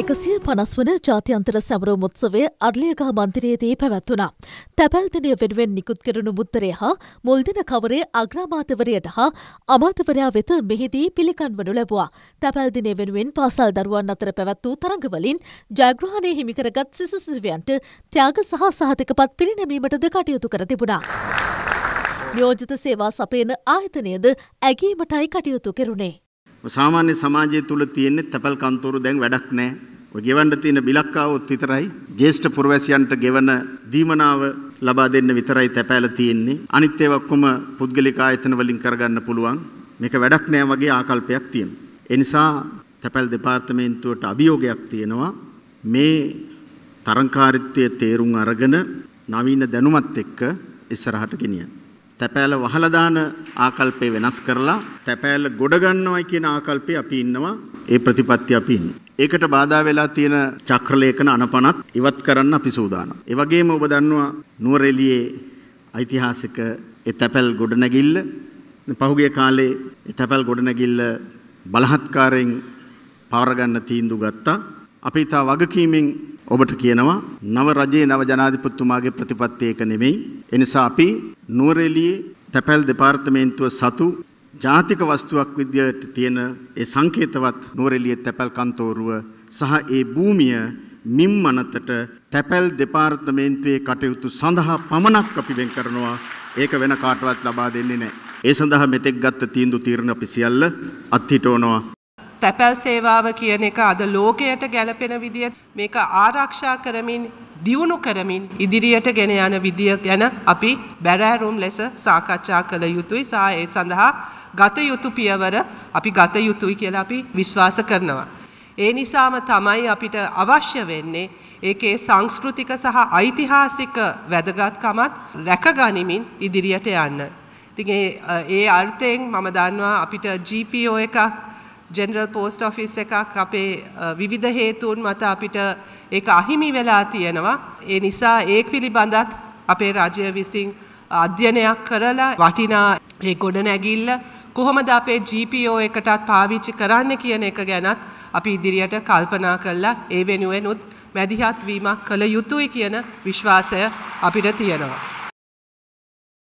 එකසිය පනස් වන ජාතියන්තර සැමරෝ මුත්සවේ අර්ලියකා මන්තිරයේදී පැවැත්වනා. තැපැල්දිනය වෙනුවෙන් නිකුත් කරනු මුත්තරය හා මුල්දින කවරේ අග්‍රාමාතවරයට හා අමාතවරයා වෙත මෙහිදී පිළිකන් වනු ලැබවා. තැපැල්දිනය වෙනුවෙන් පාසල් දරුවන් අතර පැවැත් වූ තරඟවලින් ජයග්‍රහණය හිමිකරගත් සිසුසිරවියන්ට ත්‍යාග සහ සහතකපත් පිරිනැමීමටද කටයුතු කර තිබුණා. නියෝජිත සේවා සපයන ආයතනයද ඇගීමටයි කටයුතු කෙරුණේ. සාමාන්‍ය සමාජය තුළ තියෙන්නේ තැපල් කන්තෝරු දැන් වැඩක් නැහැ. ඔය ගෙවන්න තියෙන බිලක් ආවොත් විතරයි ජ්‍යෙෂ්ඨ පුරවැසියන්ට ගෙවන දීමනාව ලබා දෙන්න විතරයි තැපෑල තියෙන්නේ. අනිත් ඒවා ඔක්කොම පුද්ගලික ආයතන වලින් කරගන්න පුළුවන්. මේක වැඩක් නෑ වගේ ආකල්පයක් තියෙනවා. ඒ නිසා තැපැල් දෙපාර්තමේන්තුවට අභියෝගයක් තියෙනවා මේ තරංකාරීත්වයේ තේරුම් අරගෙන නවීන දැනුමත් එක්ක ඉස්සරහට ගෙනියන්න. තැපෑල වහලා දාන ආකල්පේ වෙනස් කරලා තැපෑල ගොඩ ගන්නවයි කියන ආකල්පේ අපි ඉන්නවා ඒ ප්‍රතිපත්තිය අපි ඉන්නේ. ඒකට බාධා වෙලා තියෙන චක්‍රලේඛන අනපනත් ඉවත් කරන්න අපි සූදානම්. ඒ වගේම ඔබ දන්නවා නුවරඑළියේ ඓතිහාසික ඒ තැපැල් ගොඩනැගිල්ල පහුගිය කාලේ ඒ තැපැල් ගොඩනැගිල්ල බලහත්කාරයෙන් පවර ගන්න තීන්දුව ගත්තා. අපි තා වගකීමෙන් ඔබට කියනවා නව රජයේ නව ජනාධිපතිතුමාගේ ප්‍රතිපත්තිය එක නෙමෙයි. එනිසා අපි නුවරඑළියේ තැපැල් දෙපාර්තමේන්තුව සතු ජාතික වස්තුවක් විදියට තියෙන ඒ සංකේතවත් නුවරඑළියේ තැපැල් කන්තෝරුව සහ ඒ භූමිය මිම් මනතට තැපැල් දෙපාර්තමේන්තුවේ කටයුතු සඳහා පමණක් අපි වෙන් කරනවා ඒක වෙන කාටවත් ලබා දෙන්නේ නැහැ. ඒ සඳහා මෙතෙක් ගත්ත තීන්දු තීරණ අපි සියල්ල අත්හිටවනවා. තැපැල් සේවාව කියන එක අද ලෝකයට ගැලපෙන විදිහට මේක ආරක්ෂා කරමින් දියුණු කරමින් ඉදිරියට ගෙන යන විදිය ගැන අපි බැරෑරුම් ලෙස සාකච්ඡා කළ යුතුයි සා ඒ සඳහා ගත යුතු පියවර අපි ගත යුතුයි කියලා අපි විශ්වාස කරනවා. ඒ නිසාම තමයි අපිට අවශ්‍ය වෙන්නේ ඒකේ සංස්කෘතික සහ ඓතිහාසික වැදගත්කමත් රැකගනිමින් ඉදිරියට යන්න. ඉතින් ඒ අර්ථයෙන් මම දන්නවා අපිට GPO එකක් ජෙනරල් පෝස්ට ඔෆිස් එකක් අපේ විවිධ හේතුවන් මත අපිට ඒක අහිමි වෙලා තියෙනවා. ඒ නිසා ඒ පිළිබඳත් අපේ රජය විසින් අධ්‍යනයක් කරලා වටිනා ඒ ගොඩ නැගිල්ල කොහොමද අපේ GPO එකටත් පාවිච්චි කරන්න කියන එක ගැනත් අපි ඉදිරියට කල්පනා කරලා ඒ වෙනුවෙනුත් මැදිහත්වීමක් කළ යුතුයි කියන විශ්වාසය අපිට තියෙනවා.